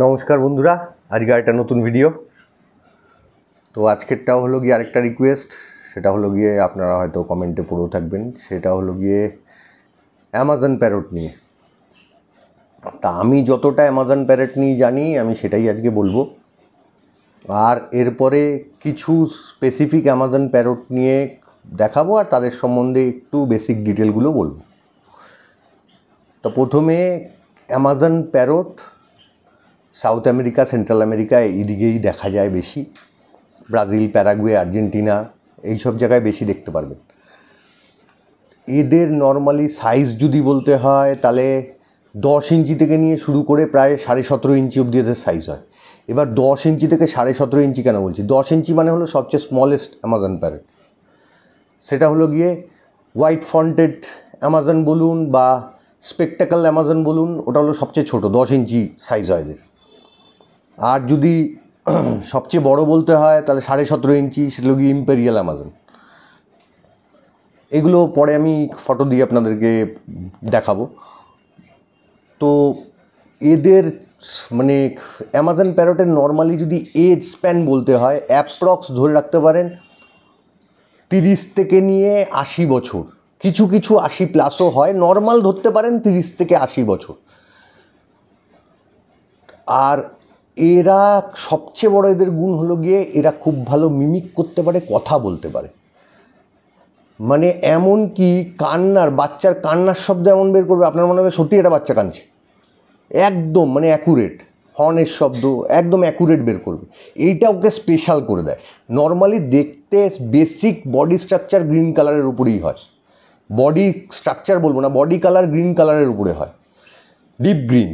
নমস্কার বন্ধুরা আজকে একটা নতুন ভিডিও তো আজকেরটাও হলো গিয়ে আরেকটা রিকোয়েস্ট সেটা হলো গিয়ে আপনারা হয়তো কমেন্টে পড়েও থাকবেন সেটা হলো গিয়ে অ্যামাজন প্যারোট নিয়ে তা আমি যতটা অ্যামাজন প্যারেট নিয়ে জানি আমি সেটাই আজকে বলবো আর এরপরে কিছু স্পেসিফিক অ্যামাজন প্যারোট নিয়ে দেখাবো আর তাদের সম্বন্ধে একটু বেসিক ডিটেলগুলো বলবো তো প্রথমে Amazon parrot South America Central America এদিকেই দেখা যায় বেশি ব্রাজিল প্যারাগুয়ে আর্জেন্টিনা এই সব জায়গায় বেশি দেখতে পারবেন এদের নর্মালি সাইজ যদি বলতে হয় তাহলে দশ ইঞ্চি থেকে নিয়ে শুরু করে প্রায় সাড়ে সতেরো ইঞ্চি অবধি এদের সাইজ হয় এবার দশ ইঞ্চি থেকে সাড়ে সতেরো ইঞ্চি কেন বলছি দশ ইঞ্চি মানে হলো সবচেয়ে স্মলেস্ট অ্যামাজন প্যারেট সেটা হলো গিয়ে হোয়াইট ফন্টেড অ্যামাজন বলুন বা স্পেকটাকাল অ্যামাজন বলুন ওটা হলো সবচেয়ে ছোটো দশ ইঞ্চি সাইজ হয় এদের আর যদি সবচেয়ে বড় বলতে হয় তাহলে সাড়ে সতেরো ইঞ্চি সেগুলো গিয়ে ইম্পেরিয়াল অ্যামাজন এগুলো পরে আমি ফটো দিয়ে আপনাদেরকে দেখাবো তো এদের মানে অ্যামাজন প্যারোটের নর্মালি যদি এজ স্প্যান বলতে হয় অ্যাপ্রক্স ধরে রাখতে পারেন তিরিশ থেকে নিয়ে আশি বছর কিছু কিছু আশি প্লাসও হয় নর্মাল ধরতে পারেন তিরিশ থেকে আশি বছর আর এরা সবচেয়ে বড় এদের গুণ হলো গিয়ে এরা খুব ভালো মিমিক করতে পারে কথা বলতে পারে মানে এমন কি কান্নার বাচ্চার কান্নার শব্দ এমন বের করবে আপনার মনে হবে সত্যি এটা বাচ্চা কাঁদছে একদম মানে অ্যাকুরেট হর্নের শব্দ একদম অ্যাকুরেট বের করবে এইটা ওকে স্পেশাল করে দেয় নর্মালি দেখতে বেসিক বডি স্ট্রাকচার গ্রিন কালারের উপরেই হয় বডি স্ট্রাকচার বলবো না বডি কালার গ্রিন কালারের উপরে হয় ডিপ গ্রিন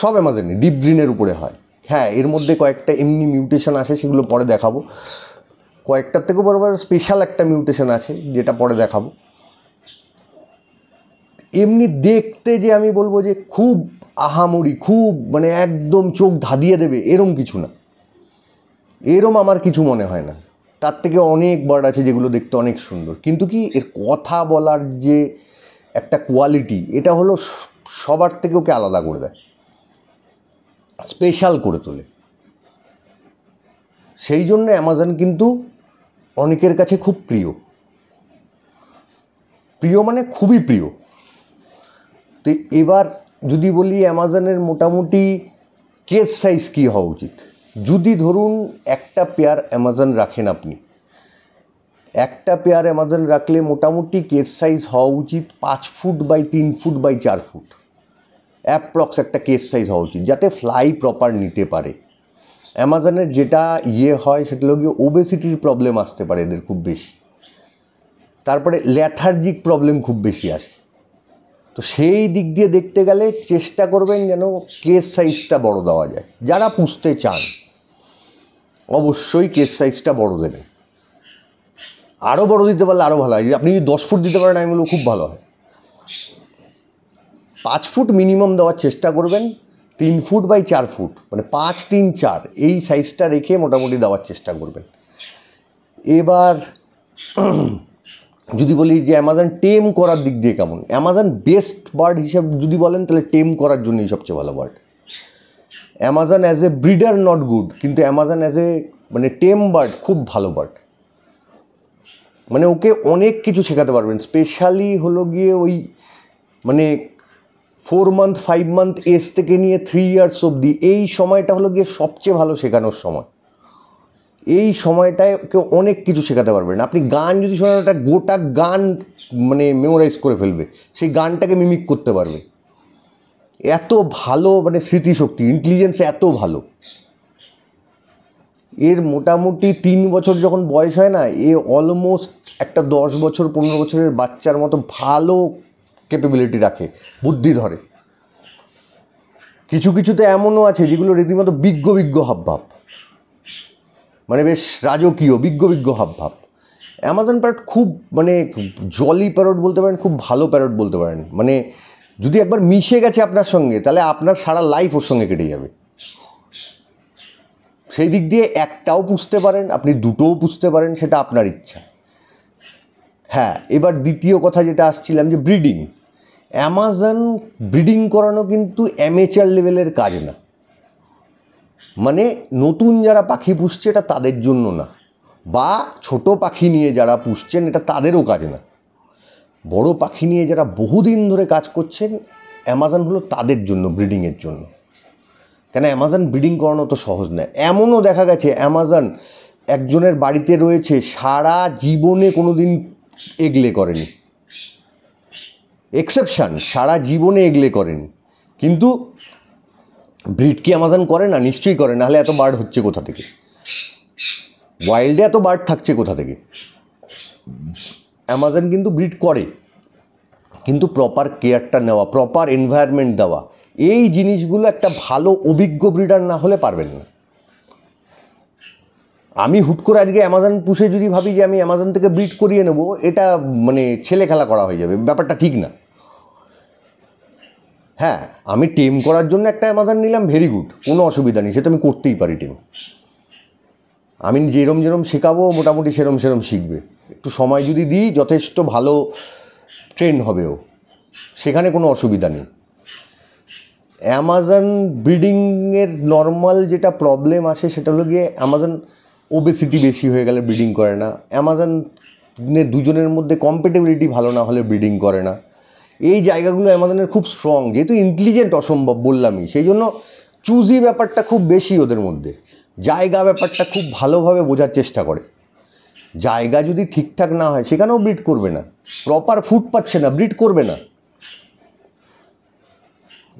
সব নেই ডিপ গ্রিনের উপরে হয় হ্যাঁ এর মধ্যে কয়েকটা এমনি মিউটেশন আসে সেগুলো পরে দেখাবো কয়েকটার থেকেও বরাবর স্পেশাল একটা মিউটেশন আছে যেটা পরে দেখাবো এমনি দেখতে যে আমি বলবো যে খুব আহামরি খুব মানে একদম চোখ ধাঁধিয়ে দেবে এরম কিছু না এরম আমার কিছু মনে হয় না তার থেকে অনেক বার্ড আছে যেগুলো দেখতে অনেক সুন্দর কিন্তু কি এর কথা বলার যে একটা কোয়ালিটি এটা হলো সবার থেকে ওকে আলাদা করে দেয় স্পেশাল করে তোলে সেই জন্য অ্যামাজন কিন্তু অনেকের কাছে খুব প্রিয় প্রিয় মানে খুবই প্রিয় তো এবার যদি বলি অ্যামাজনের মোটামুটি কেস সাইজ কী হওয়া উচিত যদি ধরুন একটা পেয়ার অ্যামাজন রাখেন আপনি একটা পেয়ার অ্যামাজন রাখলে মোটামুটি কেস সাইজ হওয়া উচিত পাঁচ ফুট বাই তিন ফুট বাই চার ফুট অ্যাপ্রক্স একটা কেস সাইজ হওয়া উচিত যাতে ফ্লাই প্রপার নিতে পারে অ্যামাজনের যেটা ইয়ে হয় সেটা হলো গিয়ে ওবেসিটির প্রবলেম আসতে পারে এদের খুব বেশি তারপরে ল্যাথার্জিক প্রবলেম খুব বেশি আসে তো সেই দিক দিয়ে দেখতে গেলে চেষ্টা করবেন যেন কেস সাইজটা বড় দেওয়া যায় যারা পুষতে চান অবশ্যই কেস সাইজটা বড় দেবেন আরও বড় দিতে পারলে আরও ভালো হয় আপনি যদি দশ ফুট দিতে পারেন আমি বলবো খুব ভালো হয় পাঁচ ফুট মিনিমাম দেওয়ার চেষ্টা করবেন তিন ফুট বাই চার ফুট মানে পাঁচ তিন চার এই সাইজটা রেখে মোটামুটি দেওয়ার চেষ্টা করবেন এবার যদি বলি যে অ্যামাজন টেম করার দিক দিয়ে কেমন অ্যামাজন বেস্ট বার্ড হিসাব যদি বলেন তাহলে টেম করার জন্যই সবচেয়ে ভালো bird Amazon as a breeder not good কিন্তু অ্যামাজন অ্যাজ এ মানে টেম বার্ড খুব ভালো বার্ড মানে ওকে অনেক কিছু শেখাতে পারবেন স্পেশালি হলো গিয়ে ওই মানে four month five month age থেকে নিয়ে থ্রি ইয়ার্স অবধি এই সময়টা হলো গিয়ে সবচেয়ে ভালো শেখানোর সময় এই সময়টায় কেউ অনেক কিছু শেখাতে পারবেন আপনি গান যদি শোনেন একটা গোটা গান মানে মেমোরাইজ করে ফেলবে সেই গানটাকে মিমিক করতে পারবে এত ভালো মানে স্মৃতিশক্তি ইন্টেলিজেন্স এত ভালো এর মোটামুটি তিন বছর যখন বয়স হয় না এ অলমোস্ট একটা দশ বছর পনেরো বছরের বাচ্চার মতো ভালো ক্যাপেবিলিটি রাখে বুদ্ধি ধরে কিছু কিছুতে এমনও আছে যেগুলো রীতিমতো বিজ্ঞ বিজ্ঞ হাবভাব মানে বেশ রাজকীয় বিজ্ঞ বিজ্ঞ হাবভাব অ্যামাজন প্যারট খুব মানে জলি প্যারট বলতে পারেন খুব ভালো প্যারট বলতে পারেন মানে যদি একবার মিশে গেছে আপনার সঙ্গে তাহলে আপনার সারা লাইফ ওর সঙ্গে কেটে যাবে সেই দিক দিয়ে একটাও পুষতে পারেন আপনি দুটোও পুষতে পারেন সেটা আপনার ইচ্ছা হ্যাঁ এবার দ্বিতীয় কথা যেটা আসছিলাম যে ব্রিডিং অ্যামাজন ব্রিডিং করানো কিন্তু অ্যামেচার লেভেলের কাজ না মানে নতুন যারা পাখি পুষছে এটা তাদের জন্য না বা ছোট পাখি নিয়ে যারা পুষছেন এটা তাদেরও কাজ না বড় পাখি নিয়ে যারা বহুদিন ধরে কাজ করছেন অ্যামাজন হলো তাদের জন্য ব্রিডিংয়ের জন্য কেন অ্যামাজন ব্রিডিং করানো তো সহজ নয় এমনও দেখা গেছে অ্যামাজন একজনের বাড়িতে রয়েছে সারা জীবনে কোনো দিন এগলে করেনি এক্সেপশান সারা জীবনে এগলে করেন কিন্তু ব্রিড কি করে না নিশ্চয়ই করে নাহলে এত বার্ড হচ্ছে কোথা থেকে ওয়াইল্ডে এত বার্ড থাকছে কোথা থেকে অ্যামাজন কিন্তু ব্রিড করে কিন্তু প্রপার কেয়ারটা নেওয়া প্রপার এনভায়রনমেন্ট দেওয়া এই জিনিসগুলো একটা ভালো অভিজ্ঞ ব্রিডার না হলে পারবেন না আমি হুট করে আজকে অ্যামাজন পুষে যদি ভাবি যে আমি অ্যামাজন থেকে ব্রিড করিয়ে নেব এটা মানে ছেলে খেলা করা হয়ে যাবে ব্যাপারটা ঠিক না হ্যাঁ আমি টেম করার জন্য একটা অ্যামাজন নিলাম ভেরি গুড কোনো অসুবিধা নেই সেটা আমি করতেই পারি টেম আমি যেরম যেরম শেখাবো মোটামুটি সেরম সেরম শিখবে একটু সময় যদি দিই যথেষ্ট ভালো ট্রেন হবে ও সেখানে কোনো অসুবিধা নেই অ্যামাজন ব্রিডিংয়ের নর্মাল যেটা প্রবলেম আসে সেটা হলো গিয়ে অ্যামাজন ওবেসিটি বেশি হয়ে গেলে ব্রিডিং করে না অ্যামাজন দুজনের মধ্যে কম্পেটেবিলিটি ভালো না হলে ব্রিডিং করে না এই জায়গাগুলো অ্যামাজনের খুব স্ট্রং যেহেতু ইন্টেলিজেন্ট অসম্ভব বললামই সেই জন্য চুজি ব্যাপারটা খুব বেশি ওদের মধ্যে জায়গা ব্যাপারটা খুব ভালোভাবে বোঝার চেষ্টা করে জায়গা যদি ঠিকঠাক না হয় সেখানেও ব্রিড করবে না প্রপার ফুড পাচ্ছে না ব্রিড করবে না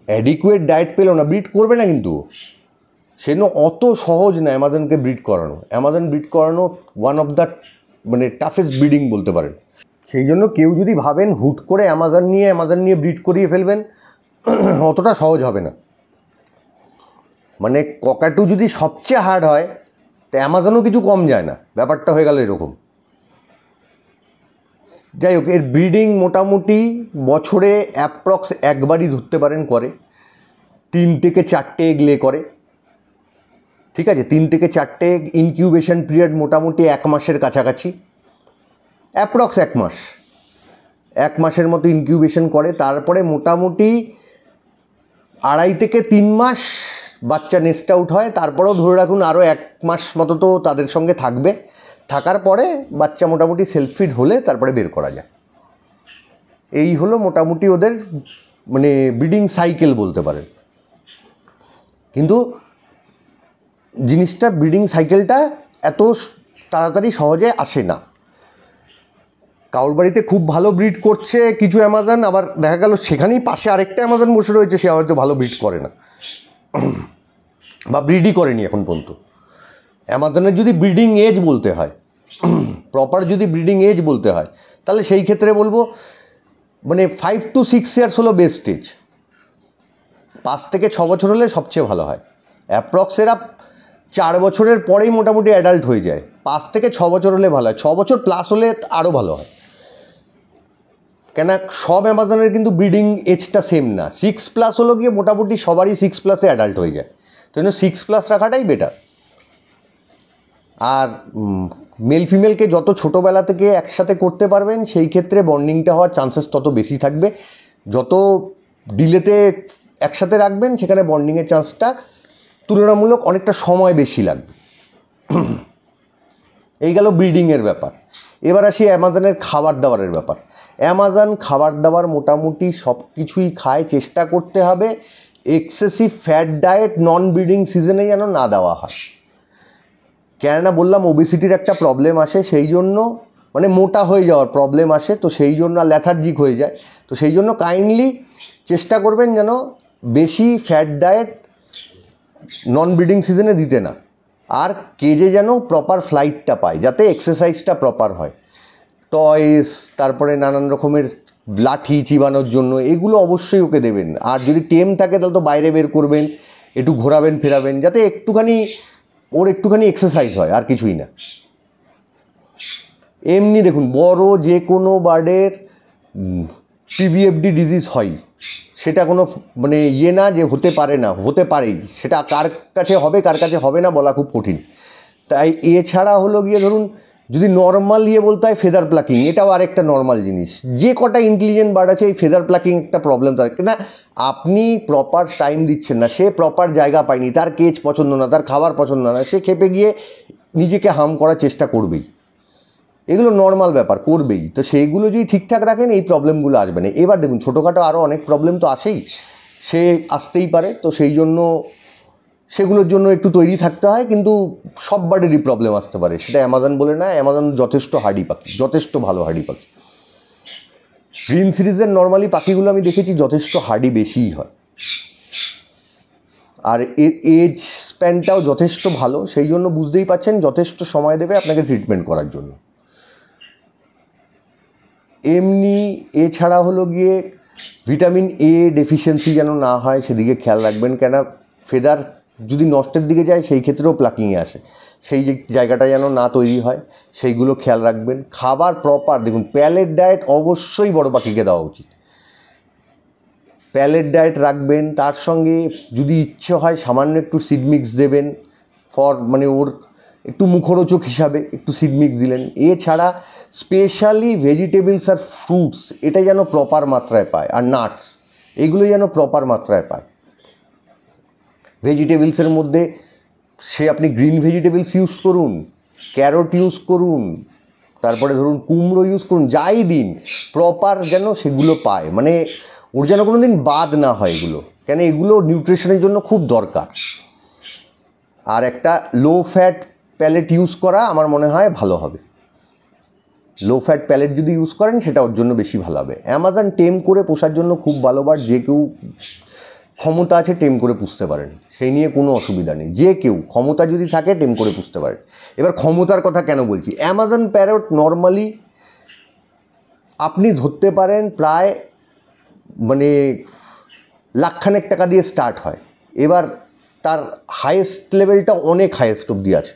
অ্যাডিকুয়েট ডায়েট পেল না ব্রিড করবে না কিন্তু সেজন্য অত সহজ না অ্যামাজনকে ব্রিড করানো অ্যামাজন ব্রিড করানো ওয়ান অফ দ্য মানে টাফেস্ট ব্রিডিং বলতে পারেন সেই জন্য কেউ যদি ভাবেন হুট করে অ্যামাজন নিয়ে অ্যামাজন নিয়ে ব্রিড করিয়ে ফেলবেন অতটা সহজ হবে না মানে ককাটু যদি সবচেয়ে হার্ড হয় তা অ্যামাজনও কিছু কম যায় না ব্যাপারটা হয়ে গেল এরকম যাই হোক এর ব্রিডিং মোটামুটি বছরে অ্যাপ্রক্স একবারই ধরতে পারেন করে তিন থেকে চারটে এগলে করে ঠিক আছে তিন থেকে চারটে ইনকিউবেশন পিরিয়ড মোটামুটি এক মাসের কাছাকাছি অ্যাপ্রক্স এক মাস এক মাসের মতো ইনকিউবেশন করে তারপরে মোটামুটি আড়াই থেকে তিন মাস বাচ্চা নেস্ট আউট হয় তারপরেও ধরে রাখুন আরও এক মাস মতো তো তাদের সঙ্গে থাকবে থাকার পরে বাচ্চা মোটামুটি সেলফিড হলে তারপরে বের করা যায় এই হলো মোটামুটি ওদের মানে ব্রিডিং সাইকেল বলতে পারেন কিন্তু জিনিসটা ব্রিডিং সাইকেলটা এত তাড়াতাড়ি সহজে আসে না কারোর বাড়িতে খুব ভালো ব্রিড করছে কিছু অ্যামাজন আবার দেখা গেল সেখানেই পাশে আরেকটা অ্যামাজন বসে রয়েছে সে হয়তো ভালো ব্রিড করে না বা ব্রিডই করেনি এখন পর্যন্ত অ্যামাজনের যদি ব্রিডিং এজ বলতে হয় প্রপার যদি ব্রিডিং এজ বলতে হয় তাহলে সেই ক্ষেত্রে বলবো মানে ফাইভ টু সিক্স ইয়ার্স হলো বেস্ট এজ পাঁচ থেকে ছ বছর হলে সবচেয়ে ভালো হয় অ্যাপ্রক্স এরা চার বছরের পরেই মোটামুটি অ্যাডাল্ট হয়ে যায় পাঁচ থেকে ছ বছর হলে ভালো হয় ছ বছর প্লাস হলে আরও ভালো হয় কেন সব অ্যামাজনের কিন্তু ব্রিডিং এজটা সেম না সিক্স প্লাস হলো গিয়ে মোটামুটি সবারই সিক্স প্লাসে অ্যাডাল্ট হয়ে যায় তো জন্য সিক্স প্লাস রাখাটাই বেটার আর মেল ফিমেলকে যত ছোটোবেলা থেকে একসাথে করতে পারবেন সেই ক্ষেত্রে বন্ডিংটা হওয়ার চান্সেস তত বেশি থাকবে যত ডিলেতে একসাথে রাখবেন সেখানে বন্ডিংয়ের চান্সটা তুলনামূলক অনেকটা সময় বেশি লাগবে এই গেল ব্রিডিংয়ের ব্যাপার এবার আসি অ্যামাজনের খাবার দাবারের ব্যাপার অ্যামাজন খাবার দাবার মোটামুটি সব কিছুই খায় চেষ্টা করতে হবে excessive fat diet non breeding সিজনে যেন না দেওয়া হয় কেননা বললাম ওবিসিটির একটা প্রবলেম আসে সেই জন্য মানে মোটা হয়ে যাওয়ার প্রবলেম আসে তো সেই জন্য ল্যাথার্জিক হয়ে যায় তো সেই জন্য কাইন্ডলি চেষ্টা করবেন যেন বেশি ফ্যাট ডায়েট নন ব্রিডিং সিজনে দিতে না আর কেজে যেন প্রপার ফ্লাইটটা পায় যাতে এক্সারসাইজটা প্রপার হয় টয়েস তারপরে নানান রকমের লাঠি চিবানোর জন্য এগুলো অবশ্যই ওকে দেবেন আর যদি টেম থাকে তাহলে তো বাইরে বের করবেন একটু ঘোরাবেন ফেরাবেন যাতে একটুখানি ওর একটুখানি এক্সারসাইজ হয় আর কিছুই না এমনি দেখুন বড় যে কোনো বার্ডের পিবিএফডি ডিজিজ হয় সেটা কোনো মানে ইয়ে না যে হতে পারে না হতে পারেই সেটা কার কাছে হবে কার কাছে হবে না বলা খুব কঠিন তাই এছাড়া হলো গিয়ে ধরুন যদি নর্মাল ইয়ে বলতে হয় ফেদার প্লাকিং এটাও আরেকটা নর্মাল জিনিস যে কটা ইন্টেলিজেন্ট বার্ড আছে এই ফেদার প্লাকিং একটা প্রবলেম তার না আপনি প্রপার টাইম দিচ্ছেন না সে প্রপার জায়গা পায়নি তার কেচ পছন্দ না তার খাবার পছন্দ না সে খেপে গিয়ে নিজেকে হাম করার চেষ্টা করবেই এগুলো নর্মাল ব্যাপার করবেই তো সেইগুলো যদি ঠিকঠাক রাখেন এই প্রবলেমগুলো আসবে না এবার দেখুন ছোটোখাটো আরও অনেক প্রবলেম তো আসেই সে আসতেই পারে তো সেই জন্য সেগুলোর জন্য একটু তৈরি থাকতে হয় কিন্তু সব বারেরই প্রবলেম আসতে পারে সেটা অ্যামাজন বলে না অ্যামাজন যথেষ্ট হাডি পাখি যথেষ্ট ভালো হাডি পাখি গ্রিন সিরিজের নর্মালি পাখিগুলো আমি দেখেছি যথেষ্ট হাডি বেশিই হয় আর এর এজ স্প্যানটাও যথেষ্ট ভালো সেই জন্য বুঝতেই পারছেন যথেষ্ট সময় দেবে আপনাকে ট্রিটমেন্ট করার জন্য এমনি এছাড়া হলো গিয়ে ভিটামিন এ ডেফিসিয়েন্সি যেন না হয় সেদিকে খেয়াল রাখবেন কেন ফেদার যদি নষ্টের দিকে যায় সেই ক্ষেত্রেও প্লাকিংয়ে আসে সেই যে জায়গাটা যেন না তৈরি হয় সেইগুলো খেয়াল রাখবেন খাবার প্রপার দেখুন প্যালেট ডায়েট অবশ্যই বড় পাখিকে দেওয়া উচিত প্যালেট ডায়েট রাখবেন তার সঙ্গে যদি ইচ্ছে হয় সামান্য একটু সিড মিক্স দেবেন ফর মানে ওর একটু মুখরোচক হিসাবে একটু সিড মিক্স দিলেন এছাড়া স্পেশালি ভেজিটেবলস আর ফ্রুটস এটা যেন প্রপার মাত্রায় পায় আর নাটস এগুলো যেন প্রপার মাত্রায় পায় ভেজিটেবলসের মধ্যে সে আপনি গ্রিন ভেজিটেবলস ইউজ করুন ক্যারট ইউজ করুন তারপরে ধরুন কুমড়ো ইউজ করুন যাই দিন প্রপার যেন সেগুলো পায় মানে ওর যেন কোনো দিন বাদ না হয় এগুলো কেন এগুলো নিউট্রিশনের জন্য খুব দরকার আর একটা লো ফ্যাট প্যালেট ইউজ করা আমার মনে হয় ভালো হবে লো ফ্যাট প্যালেট যদি ইউজ করেন সেটা ওর জন্য বেশি ভালো হবে অ্যামাজন টেম করে পোষার জন্য খুব ভালোবার যে কেউ ক্ষমতা আছে টেম করে পুষতে পারেন সেই নিয়ে কোনো অসুবিধা নেই যে কেউ ক্ষমতা যদি থাকে টেম করে পুষতে পারেন এবার ক্ষমতার কথা কেন বলছি অ্যামাজন প্যারট নর্মালি আপনি ধরতে পারেন প্রায় মানে লাখখানেক টাকা দিয়ে স্টার্ট হয় এবার তার হায়েস্ট লেভেলটা অনেক হায়েস্ট অবধি আছে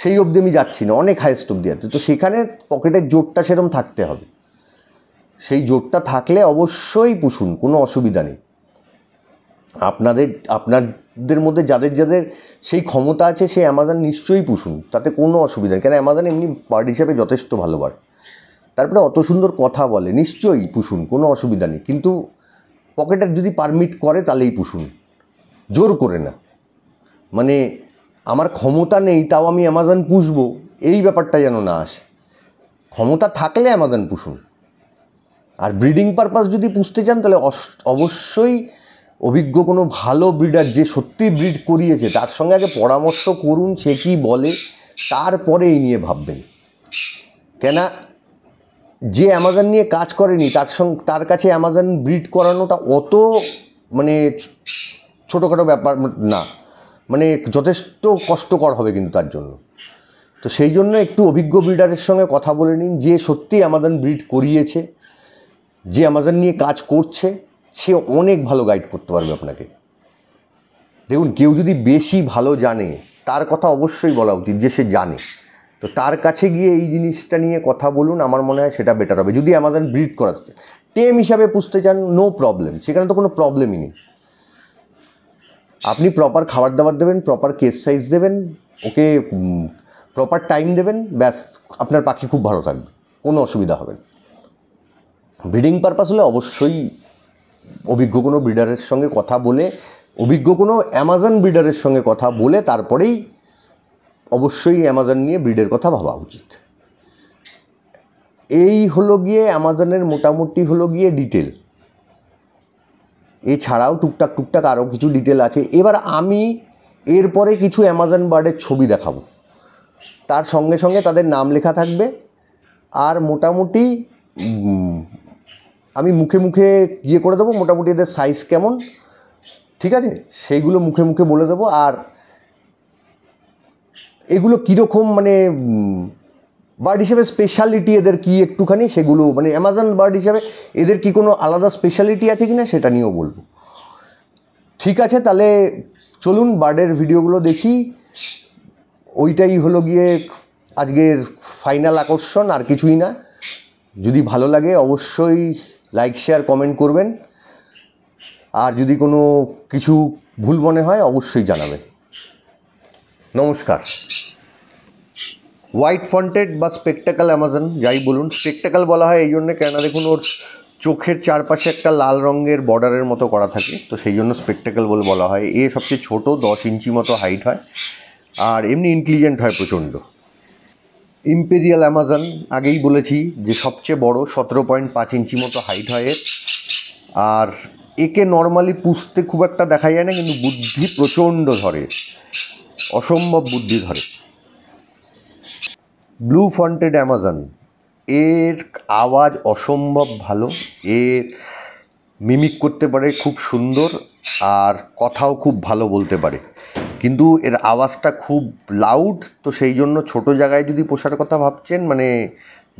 সেই অবধি আমি যাচ্ছি না অনেক হাইস্ট অবধি আছে তো সেখানে পকেটের জোরটা সেরম থাকতে হবে সেই জোরটা থাকলে অবশ্যই পুষুন কোনো অসুবিধা নেই আপনাদের আপনাদের মধ্যে যাদের যাদের সেই ক্ষমতা আছে সেই অ্যামাজন নিশ্চয়ই পুষুন তাতে কোনো অসুবিধা নেই কেন অ্যামাজন এমনি বার্ড হিসাবে যথেষ্ট ভালোবার তারপরে অত সুন্দর কথা বলে নিশ্চয়ই পুষুন কোনো অসুবিধা নেই কিন্তু পকেটার যদি পারমিট করে তাহলেই পুষুন জোর করে না মানে আমার ক্ষমতা নেই তাও আমি অ্যামাজন পুষবো এই ব্যাপারটা যেন না আসে ক্ষমতা থাকলে অ্যামাজন পুষুন আর ব্রিডিং পারপাস যদি পুষতে চান তাহলে অবশ্যই অভিজ্ঞ কোনো ভালো ব্রিডার যে সত্যি ব্রিড করিয়েছে তার সঙ্গে আগে পরামর্শ করুন সে কী বলে তারপরে এই নিয়ে ভাববেন কেন যে অ্যামাজন নিয়ে কাজ করেনি তার সঙ্গে তার কাছে অ্যামাজন ব্রিড করানোটা অত মানে ছোটোখাটো ব্যাপার না মানে যথেষ্ট কষ্টকর হবে কিন্তু তার জন্য তো সেই জন্য একটু অভিজ্ঞ ব্রিডারের সঙ্গে কথা বলে নিন যে সত্যিই আমাদের ব্রিড করিয়েছে যে আমাদের নিয়ে কাজ করছে সে অনেক ভালো গাইড করতে পারবে আপনাকে দেখুন কেউ যদি বেশি ভালো জানে তার কথা অবশ্যই বলা উচিত যে সে জানে তো তার কাছে গিয়ে এই জিনিসটা নিয়ে কথা বলুন আমার মনে হয় সেটা বেটার হবে যদি আমাদের ব্রিড করাতে টেম হিসাবে পুষতে চান নো প্রবলেম সেখানে তো কোনো প্রবলেমই নেই আপনি প্রপার খাবার দাবার দেবেন প্রপার কেস সাইজ দেবেন ওকে প্রপার টাইম দেবেন ব্যাস আপনার পাখি খুব ভালো থাকবে কোনো অসুবিধা হবে না ব্রিডিং পারপাস হলে অবশ্যই অভিজ্ঞ কোনো ব্রিডারের সঙ্গে কথা বলে অভিজ্ঞ কোনো অ্যামাজন ব্রিডারের সঙ্গে কথা বলে তারপরেই অবশ্যই অ্যামাজন নিয়ে ব্রিডের কথা ভাবা উচিত এই হলো গিয়ে অ্যামাজনের মোটামুটি হলো গিয়ে ডিটেল এছাড়াও টুকটাক টুকটাক আরও কিছু ডিটেল আছে এবার আমি এরপরে কিছু অ্যামাজন বার্ডের ছবি দেখাবো তার সঙ্গে সঙ্গে তাদের নাম লেখা থাকবে আর মোটামুটি আমি মুখে মুখে ইয়ে করে দেবো মোটামুটি এদের সাইজ কেমন ঠিক আছে সেইগুলো মুখে মুখে বলে দেবো আর এগুলো কীরকম মানে বার্ড হিসেবে স্পেশালিটি এদের কি একটুখানি সেগুলো মানে অ্যামাজন বার্ড হিসাবে এদের কি কোনো আলাদা স্পেশালিটি আছে কি না সেটা নিয়েও বলবো ঠিক আছে তাহলে চলুন বার্ডের ভিডিওগুলো দেখি ওইটাই হলো গিয়ে আজকের ফাইনাল আকর্ষণ আর কিছুই না যদি ভালো লাগে অবশ্যই লাইক শেয়ার কমেন্ট করবেন আর যদি কোনো কিছু ভুল মনে হয় অবশ্যই জানাবেন নমস্কার হোয়াইট ফন্টেড বা স্পেকটাকাল অ্যামাজন যাই বলুন স্পেকটাকাল বলা হয় এই জন্যে কেননা দেখুন ওর চোখের চারপাশে একটা লাল রঙের বর্ডারের মতো করা থাকে তো সেই জন্য স্পেকটাকাল বলে বলা হয় এ সবচেয়ে ছোট দশ ইঞ্চি মতো হাইট হয় আর এমনি ইন্টেলিজেন্ট হয় প্রচণ্ড ইম্পেরিয়াল অ্যামাজন আগেই বলেছি যে সবচেয়ে বড় সতেরো পয়েন্ট পাঁচ ইঞ্চি মতো হাইট হয় এর আর একে নর্মালি পুষতে খুব একটা দেখা যায় না কিন্তু বুদ্ধি প্রচণ্ড ধরে অসম্ভব বুদ্ধি ধরে ব্লু ফন্টেড অ্যামাজন এর আওয়াজ অসম্ভব ভালো এর মিমিক করতে পারে খুব সুন্দর আর কথাও খুব ভালো বলতে পারে কিন্তু এর আওয়াজটা খুব লাউড তো সেই জন্য ছোটো জায়গায় যদি পোষার কথা ভাবছেন মানে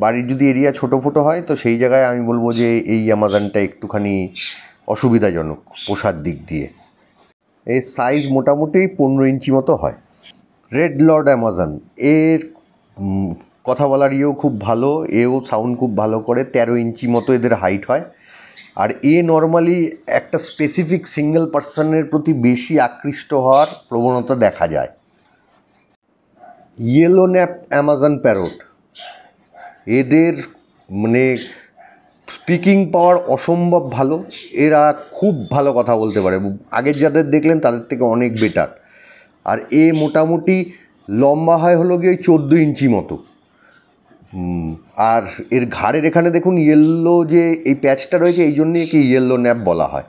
বাড়ির যদি এরিয়া ছোটো ফোটো হয় তো সেই জায়গায় আমি বলবো যে এই অ্যামাজনটা একটুখানি অসুবিধাজনক পোষার দিক দিয়ে এর সাইজ মোটামুটি পনেরো ইঞ্চি মতো হয় রেড লর্ড অ্যামাজন এর কথা বলার ইয়েও খুব ভালো এও সাউন্ড খুব ভালো করে তেরো ইঞ্চি মতো এদের হাইট হয় আর এ নর্মালি একটা স্পেসিফিক সিঙ্গেল পার্সনের প্রতি বেশি আকৃষ্ট হওয়ার প্রবণতা দেখা যায় ইয়েলো ন্যাপ অ্যামাজন প্যারোট এদের মানে স্পিকিং পাওয়ার অসম্ভব ভালো এরা খুব ভালো কথা বলতে পারে আগের যাদের দেখলেন তাদের থেকে অনেক বেটার আর এ মোটামুটি লম্বা হয় হলো গিয়ে চোদ্দো ইঞ্চি মতো আর এর ঘাড়ের এখানে দেখুন ইয়েলো যে এই প্যাচটা রয়েছে এই জন্যই একে ইয়েলো ন্যাপ বলা হয়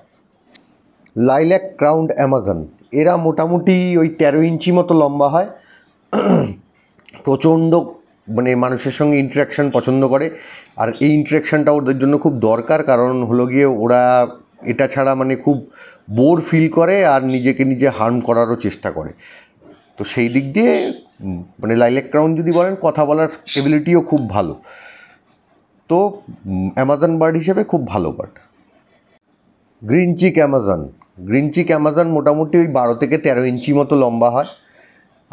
লাইল্যাক ক্রাউন্ড অ্যামাজন এরা মোটামুটি ওই তেরো ইঞ্চি মতো লম্বা হয় প্রচণ্ড মানে মানুষের সঙ্গে ইন্টারাকশান পছন্দ করে আর এই ইন্টারাকশানটা ওদের জন্য খুব দরকার কারণ হলো গিয়ে ওরা এটা ছাড়া মানে খুব বোর ফিল করে আর নিজেকে নিজে হার্ম করারও চেষ্টা করে তো সেই দিক দিয়ে মানে লাইলেক ক্রাউন যদি বলেন কথা বলার এবিলিটিও খুব ভালো তো অ্যামাজন বার্ড হিসেবে খুব ভালো bird green cheek Amazon green cheek Amazon মোটামুটি ওই বারো থেকে তেরো ইঞ্চি মতো লম্বা হয়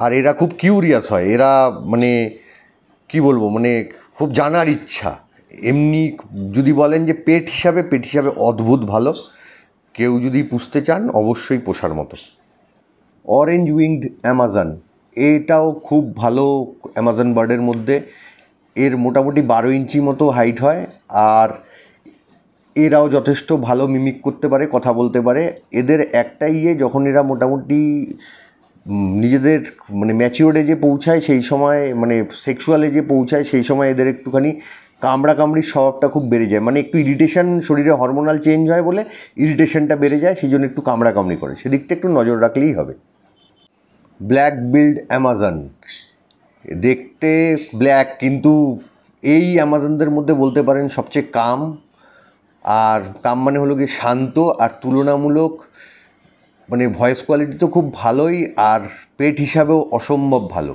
আর এরা খুব কিউরিয়াস হয় এরা মানে কি বলবো মানে খুব জানার ইচ্ছা এমনি যদি বলেন যে পেট হিসাবে পেট হিসাবে অদ্ভুত ভালো কেউ যদি পুষতে চান অবশ্যই পোষার মতো অরেঞ্জ উইংড অ্যামাজন এটাও খুব ভালো অ্যামাজন বার্ডের মধ্যে এর মোটামুটি বারো ইঞ্চি মতো হাইট হয় আর এরাও যথেষ্ট ভালো মিমিক করতে পারে কথা বলতে পারে এদের একটা ইয়ে যখন এরা মোটামুটি নিজেদের মানে ম্যাচিওর এজে পৌঁছায় সেই সময় মানে সেক্সুয়াল এজে পৌঁছায় সেই সময় এদের একটুখানি কামড়া কামড়ির স্বভাবটা খুব বেড়ে যায় মানে একটু ইরিটেশন শরীরে হরমোনাল চেঞ্জ হয় বলে ইরিটেশনটা বেড়ে যায় সেই জন্য একটু কামড়া কামড়ি করে সেদিকটা একটু নজর রাখলেই হবে ব্ল্যাক বিল্ড অ্যামাজন দেখতে ব্ল্যাক কিন্তু এই অ্যামাজনদের মধ্যে বলতে পারেন সবচেয়ে কাম আর কাম মানে হলো কি শান্ত আর তুলনামূলক মানে ভয়েস কোয়ালিটি তো খুব ভালোই আর পেট হিসাবেও অসম্ভব ভালো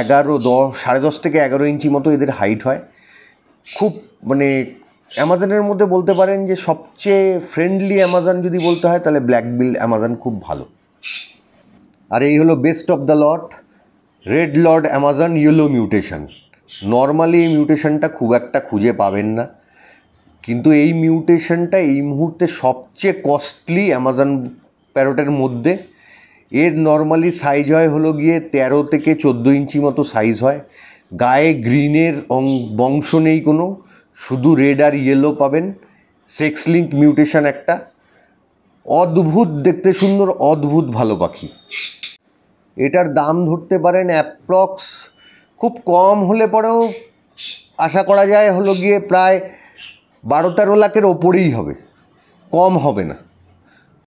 এগারো দশ সাড়ে দশ থেকে এগারো ইঞ্চি মতো এদের হাইট হয় খুব মানে অ্যামাজনের মধ্যে বলতে পারেন যে সবচেয়ে ফ্রেন্ডলি অ্যামাজন যদি বলতে হয় তাহলে ব্ল্যাক বিল অ্যামাজন খুব ভালো আর এই হলো best of the lot red lord Amazon yellow mutation normally এই মিউটেশনটা খুব একটা খুঁজে পাবেন না কিন্তু এই মিউটেশনটা এই মুহূর্তে সবচেয়ে কস্টলি অ্যামাজন প্যারোটের মধ্যে এর নর্মালি সাইজ হয় হলো গিয়ে ১৩ থেকে চোদ্দো ইঞ্চি মতো সাইজ হয় গায়ে গ্রিনের বংশ নেই কোনো শুধু রেড আর ইয়েলো পাবেন সেক্স লিঙ্ক মিউটেশন একটা অদ্ভুত দেখতে সুন্দর অদ্ভুত ভালো পাখি এটার দাম ধরতে পারেন অ্যাপ্রক্স খুব কম হলে পরেও আশা করা যায় হলো গিয়ে প্রায় বারো তেরো লাখের ওপরেই হবে কম হবে না